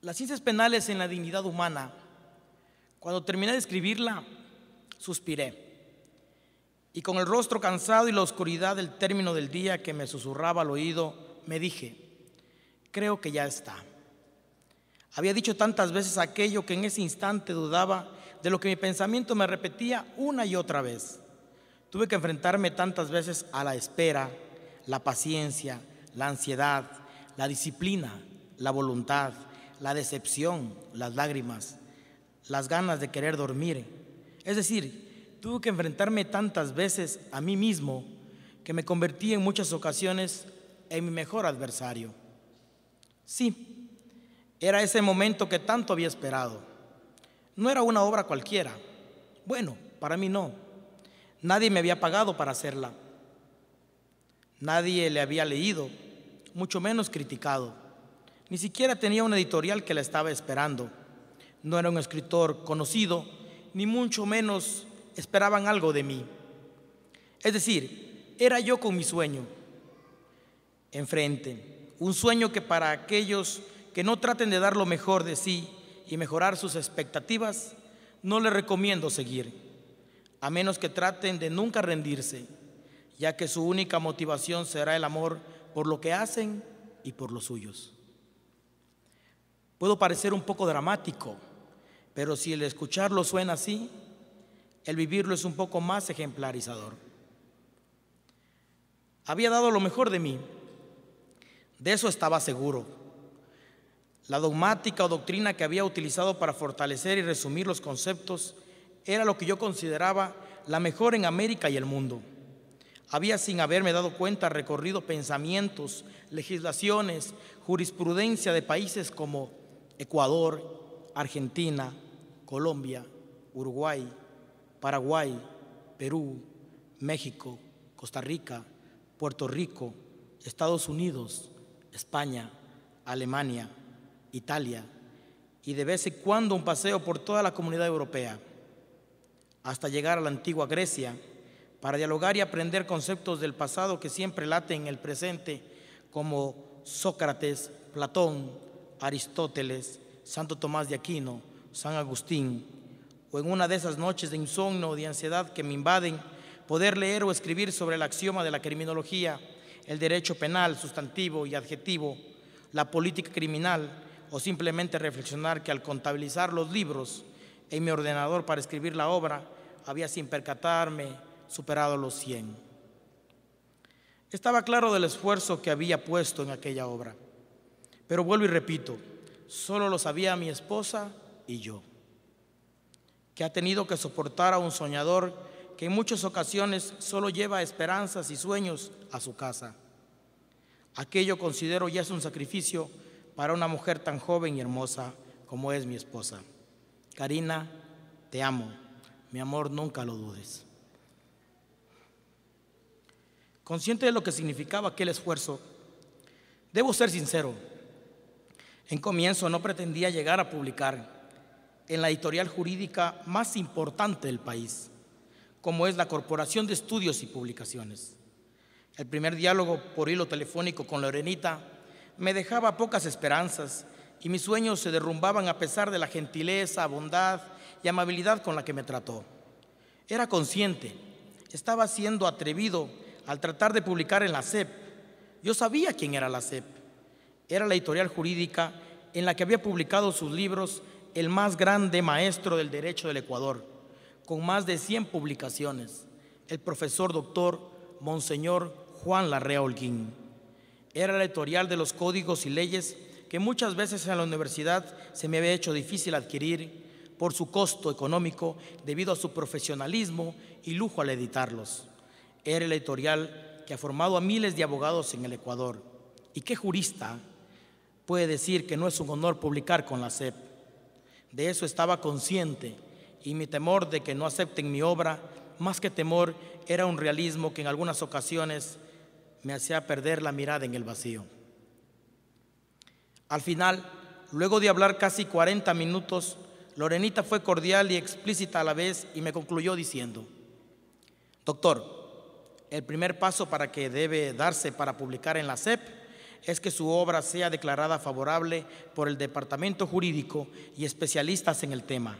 Las ciencias penales en la dignidad humana, cuando terminé de escribirla, suspiré. Y con el rostro cansado y la oscuridad del término del día que me susurraba al oído, me dije, creo que ya está. Había dicho tantas veces aquello que en ese instante dudaba de lo que mi pensamiento me repetía una y otra vez. Tuve que enfrentarme tantas veces a la espera, la paciencia, la ansiedad, la disciplina, la voluntad, la decepción, las lágrimas, las ganas de querer dormir. Es decir, tuve que enfrentarme tantas veces a mí mismo que me convertí en muchas ocasiones en mi mejor adversario. Sí, era ese momento que tanto había esperado. No era una obra cualquiera. Bueno, para mí no. Nadie me había pagado para hacerla. Nadie le había leído, mucho menos criticado. Ni siquiera tenía una editorial que la estaba esperando. No era un escritor conocido, ni mucho menos esperaban algo de mí. Es decir, era yo con mi sueño enfrente. Un sueño que para aquellos que no traten de dar lo mejor de sí y mejorar sus expectativas, no les recomiendo seguir, a menos que traten de nunca rendirse, ya que su única motivación será el amor por lo que hacen y por los suyos. Puedo parecer un poco dramático, pero si el escucharlo suena así, el vivirlo es un poco más ejemplarizador. Había dado lo mejor de mí, de eso estaba seguro. La dogmática o doctrina que había utilizado para fortalecer y resumir los conceptos era lo que yo consideraba la mejor en América y el mundo. Había, sin haberme dado cuenta, recorrido pensamientos, legislaciones, jurisprudencia de países como Ecuador, Argentina, Colombia, Uruguay, Paraguay, Perú, México, Costa Rica, Puerto Rico, Estados Unidos, España, Alemania, Italia y de vez en cuando un paseo por toda la comunidad europea hasta llegar a la antigua Grecia para dialogar y aprender conceptos del pasado que siempre late en el presente como Sócrates, Platón, Aristóteles, Santo Tomás de Aquino, San Agustín, o en una de esas noches de insomnio o de ansiedad que me invaden, poder leer o escribir sobre el axioma de la criminología, el derecho penal, sustantivo y adjetivo, la política criminal, o simplemente reflexionar que al contabilizar los libros en mi ordenador para escribir la obra, había sin percatarme superado los 100. Estaba claro del esfuerzo que había puesto en aquella obra. Pero vuelvo y repito, solo lo sabía mi esposa y yo, que ha tenido que soportar a un soñador que en muchas ocasiones solo lleva esperanzas y sueños a su casa. Aquello considero ya es un sacrificio para una mujer tan joven y hermosa como es mi esposa. Karina, te amo. Mi amor, nunca lo dudes. Consciente de lo que significaba aquel esfuerzo, debo ser sincero. En comienzo no pretendía llegar a publicar en la editorial jurídica más importante del país, como es la Corporación de Estudios y Publicaciones. El primer diálogo por hilo telefónico con Lorenita me dejaba pocas esperanzas y mis sueños se derrumbaban a pesar de la gentileza, bondad y amabilidad con la que me trató. Era consciente, estaba siendo atrevido al tratar de publicar en la CEP. Yo sabía quién era la CEP. Era la editorial jurídica en la que había publicado sus libros el más grande maestro del derecho del Ecuador, con más de 100 publicaciones, el profesor doctor Monseñor Juan Larrea Holguín. Era la editorial de los códigos y leyes que muchas veces en la universidad se me había hecho difícil adquirir por su costo económico debido a su profesionalismo y lujo al editarlos. Era la editorial que ha formado a miles de abogados en el Ecuador. ¿Y qué jurista puede decir que no es un honor publicar con la CEP. De eso estaba consciente y mi temor de que no acepten mi obra, más que temor, era un realismo que en algunas ocasiones me hacía perder la mirada en el vacío. Al final, luego de hablar casi 40 minutos, Lorenita fue cordial y explícita a la vez y me concluyó diciendo, Doctor, el primer paso para que debe darse para publicar en la SEP es que su obra sea declarada favorable por el Departamento Jurídico y especialistas en el tema.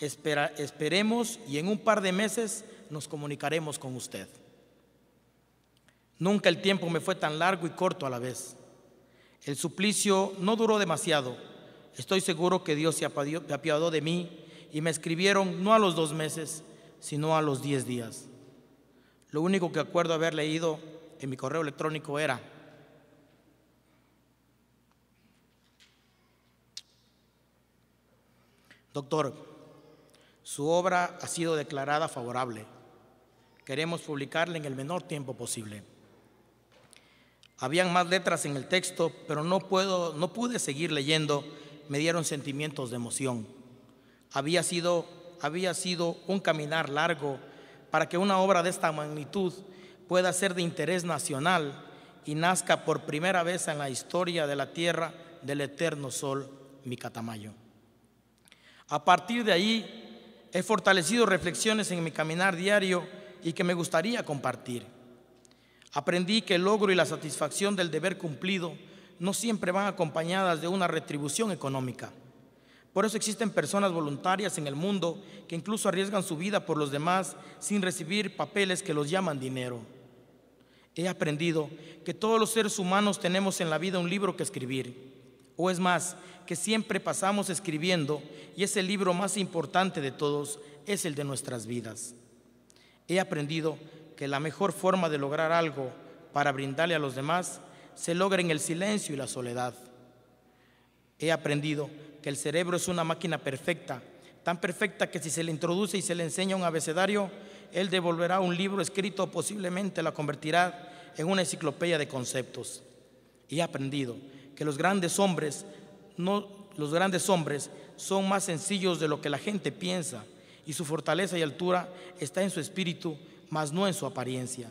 esperemos y en un par de meses nos comunicaremos con usted. Nunca el tiempo me fue tan largo y corto a la vez. El suplicio no duró demasiado. Estoy seguro que Dios se apiadó de mí y me escribieron no a los dos meses, sino a los diez días. Lo único que acuerdo haber leído en mi correo electrónico era, Doctor, su obra ha sido declarada favorable. Queremos publicarla en el menor tiempo posible. Habían más letras en el texto, pero no, puedo, no pude seguir leyendo. Me dieron sentimientos de emoción. Había sido, había sido un caminar largo para que una obra de esta magnitud pueda ser de interés nacional y nazca por primera vez en la historia de la tierra del eterno sol mi Catamayo. A partir de ahí he fortalecido reflexiones en mi caminar diario y que me gustaría compartir. Aprendí que el logro y la satisfacción del deber cumplido no siempre van acompañadas de una retribución económica. Por eso existen personas voluntarias en el mundo que incluso arriesgan su vida por los demás sin recibir papeles que los llaman dinero. He aprendido que todos los seres humanos tenemos en la vida un libro que escribir o es más, que siempre pasamos escribiendo y ese libro más importante de todos, es el de nuestras vidas. He aprendido que la mejor forma de lograr algo para brindarle a los demás se logra en el silencio y la soledad. He aprendido que el cerebro es una máquina perfecta, tan perfecta que si se le introduce y se le enseña un abecedario, él devolverá un libro escrito, posiblemente la convertirá en una enciclopedia de conceptos. he aprendido que los grandes hombres no los grandes hombres son más sencillos de lo que la gente piensa y su fortaleza y altura está en su espíritu, más no en su apariencia.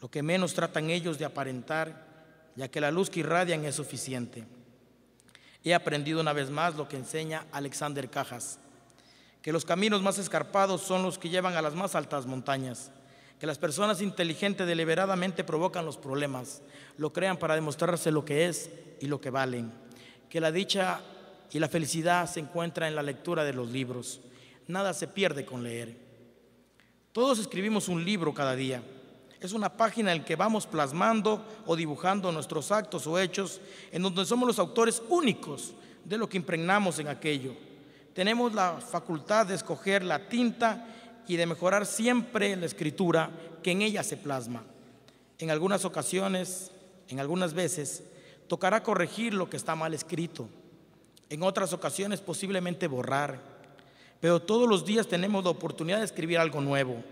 Lo que menos tratan ellos de aparentar, ya que la luz que irradian es suficiente. He aprendido una vez más lo que enseña Alexander Cajas, que los caminos más escarpados son los que llevan a las más altas montañas que las personas inteligentes deliberadamente provocan los problemas, lo crean para demostrarse lo que es y lo que valen, que la dicha y la felicidad se encuentra en la lectura de los libros. Nada se pierde con leer. Todos escribimos un libro cada día. Es una página en la que vamos plasmando o dibujando nuestros actos o hechos, en donde somos los autores únicos de lo que impregnamos en aquello. Tenemos la facultad de escoger la tinta y de mejorar siempre la escritura que en ella se plasma. En algunas ocasiones, en algunas veces, tocará corregir lo que está mal escrito. En otras ocasiones posiblemente borrar. Pero todos los días tenemos la oportunidad de escribir algo nuevo,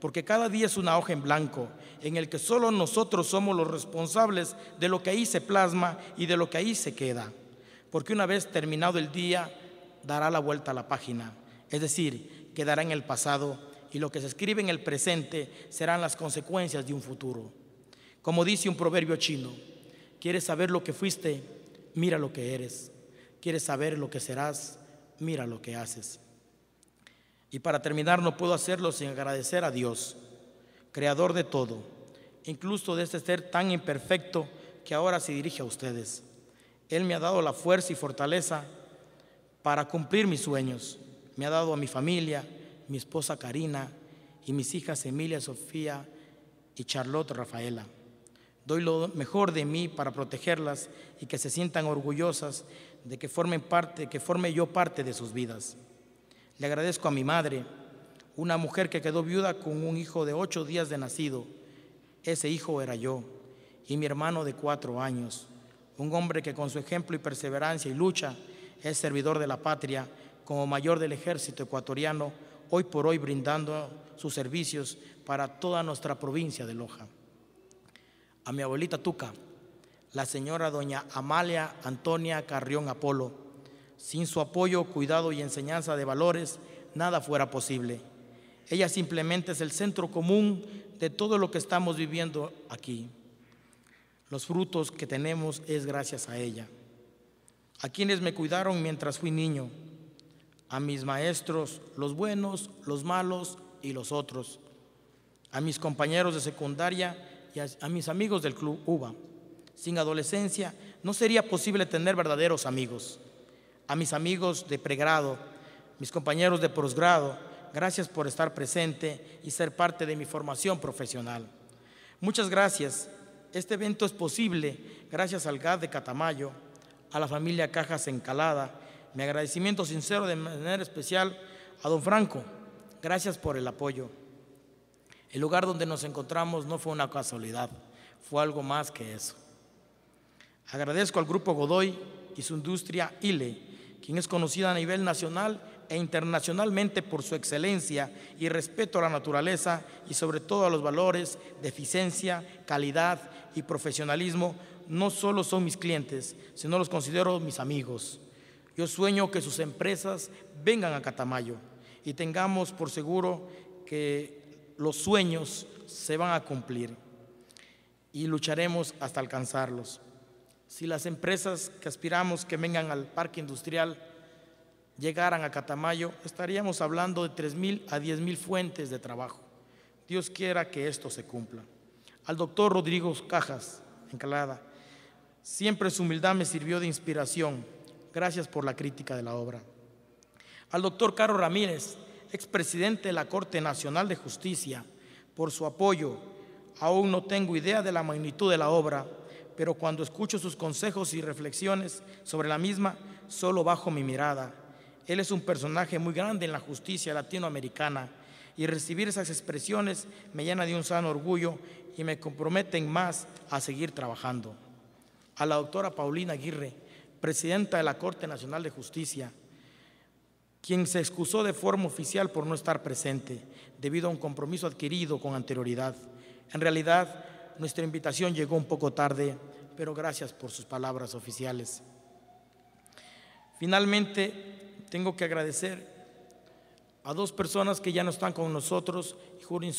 porque cada día es una hoja en blanco en el que solo nosotros somos los responsables de lo que ahí se plasma y de lo que ahí se queda. Porque una vez terminado el día, dará la vuelta a la página. Es decir, quedará en el pasado y lo que se escribe en el presente serán las consecuencias de un futuro. Como dice un proverbio chino, quieres saber lo que fuiste, mira lo que eres. Quieres saber lo que serás, mira lo que haces. Y para terminar no puedo hacerlo sin agradecer a Dios, creador de todo, incluso de este ser tan imperfecto que ahora se dirige a ustedes. Él me ha dado la fuerza y fortaleza para cumplir mis sueños me ha dado a mi familia, mi esposa Karina y mis hijas Emilia, Sofía y Charlotte Rafaela. Doy lo mejor de mí para protegerlas y que se sientan orgullosas de que formen parte, que forme yo parte de sus vidas. Le agradezco a mi madre, una mujer que quedó viuda con un hijo de ocho días de nacido. Ese hijo era yo y mi hermano de cuatro años, un hombre que con su ejemplo y perseverancia y lucha es servidor de la patria como mayor del ejército ecuatoriano, hoy por hoy brindando sus servicios para toda nuestra provincia de Loja. A mi abuelita Tuca, la señora doña Amalia Antonia Carrión Apolo. Sin su apoyo, cuidado y enseñanza de valores, nada fuera posible. Ella simplemente es el centro común de todo lo que estamos viviendo aquí. Los frutos que tenemos es gracias a ella. A quienes me cuidaron mientras fui niño, a mis maestros, los buenos, los malos y los otros, a mis compañeros de secundaria y a, mis amigos del Club UBA. Sin adolescencia no sería posible tener verdaderos amigos. A mis amigos de pregrado, mis compañeros de posgrado, gracias por estar presente y ser parte de mi formación profesional. Muchas gracias. Este evento es posible gracias al GAD de Catamayo, a la familia Cajas Encalada mi agradecimiento sincero de manera especial a don Franco. Gracias por el apoyo. El lugar donde nos encontramos no fue una casualidad, fue algo más que eso. Agradezco al Grupo Godoy y su industria ILE, quien es conocida a nivel nacional e internacionalmente por su excelencia y respeto a la naturaleza y sobre todo a los valores de eficiencia, calidad y profesionalismo, no solo son mis clientes, sino los considero mis amigos. Yo sueño que sus empresas vengan a Catamayo y tengamos por seguro que los sueños se van a cumplir y lucharemos hasta alcanzarlos. Si las empresas que aspiramos que vengan al parque industrial llegaran a Catamayo, estaríamos hablando de mil a mil fuentes de trabajo. Dios quiera que esto se cumpla. Al doctor Rodrigo Cajas, Encalada, siempre su humildad me sirvió de inspiración Gracias por la crítica de la obra. Al doctor Caro Ramírez, expresidente de la Corte Nacional de Justicia, por su apoyo. Aún no tengo idea de la magnitud de la obra, pero cuando escucho sus consejos y reflexiones sobre la misma, solo bajo mi mirada. Él es un personaje muy grande en la justicia latinoamericana y recibir esas expresiones me llena de un sano orgullo y me comprometen más a seguir trabajando. A la doctora Paulina Aguirre, presidenta de la Corte Nacional de Justicia, quien se excusó de forma oficial por no estar presente debido a un compromiso adquirido con anterioridad. En realidad, nuestra invitación llegó un poco tarde, pero gracias por sus palabras oficiales. Finalmente, tengo que agradecer a dos personas que ya no están con nosotros,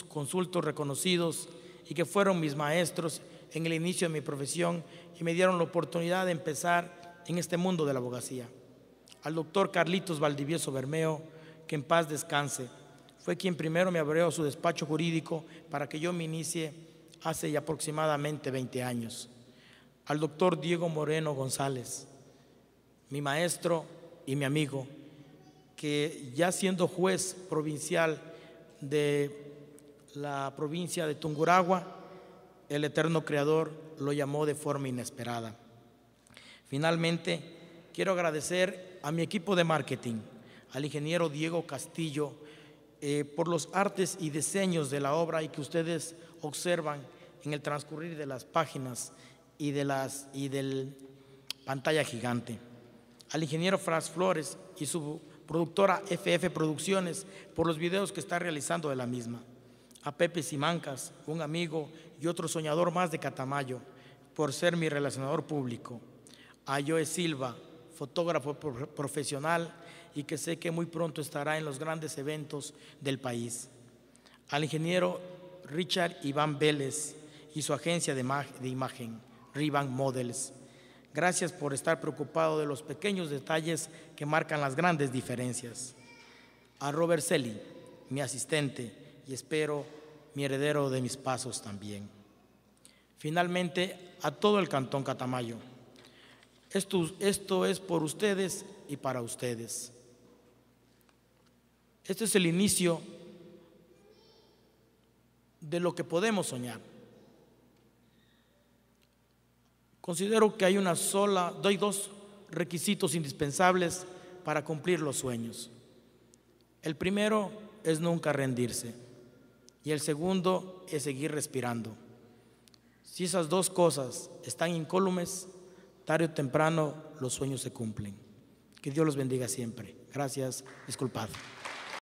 consultos reconocidos y que fueron mis maestros en el inicio de mi profesión y me dieron la oportunidad de empezar en este mundo de la abogacía. Al doctor Carlitos Valdivieso Bermeo, que en paz descanse, fue quien primero me abrió su despacho jurídico para que yo me inicie hace ya aproximadamente 20 años. Al doctor Diego Moreno González, mi maestro y mi amigo, que ya siendo juez provincial de la provincia de Tunguragua, el eterno creador lo llamó de forma inesperada. Finalmente, quiero agradecer a mi equipo de marketing, al ingeniero Diego Castillo, eh, por los artes y diseños de la obra y que ustedes observan en el transcurrir de las páginas y de la y del pantalla gigante. Al ingeniero Fras Flores y su productora FF Producciones por los videos que está realizando de la misma. A Pepe Simancas, un amigo y otro soñador más de Catamayo, por ser mi relacionador público a Joe Silva, fotógrafo profesional y que sé que muy pronto estará en los grandes eventos del país. Al ingeniero Richard Iván Vélez y su agencia de, de imagen, Rivan Models. Gracias por estar preocupado de los pequeños detalles que marcan las grandes diferencias. A Robert Selly, mi asistente, y espero mi heredero de mis pasos también. Finalmente, a todo el Cantón Catamayo esto, es por ustedes y para ustedes. Este es el inicio de lo que podemos soñar. Considero que hay una sola, doy dos requisitos indispensables para cumplir los sueños. El primero es nunca rendirse y el segundo es seguir respirando. Si esas dos cosas están incólumes, tarde o temprano los sueños se cumplen. Que Dios los bendiga siempre. Gracias, disculpad.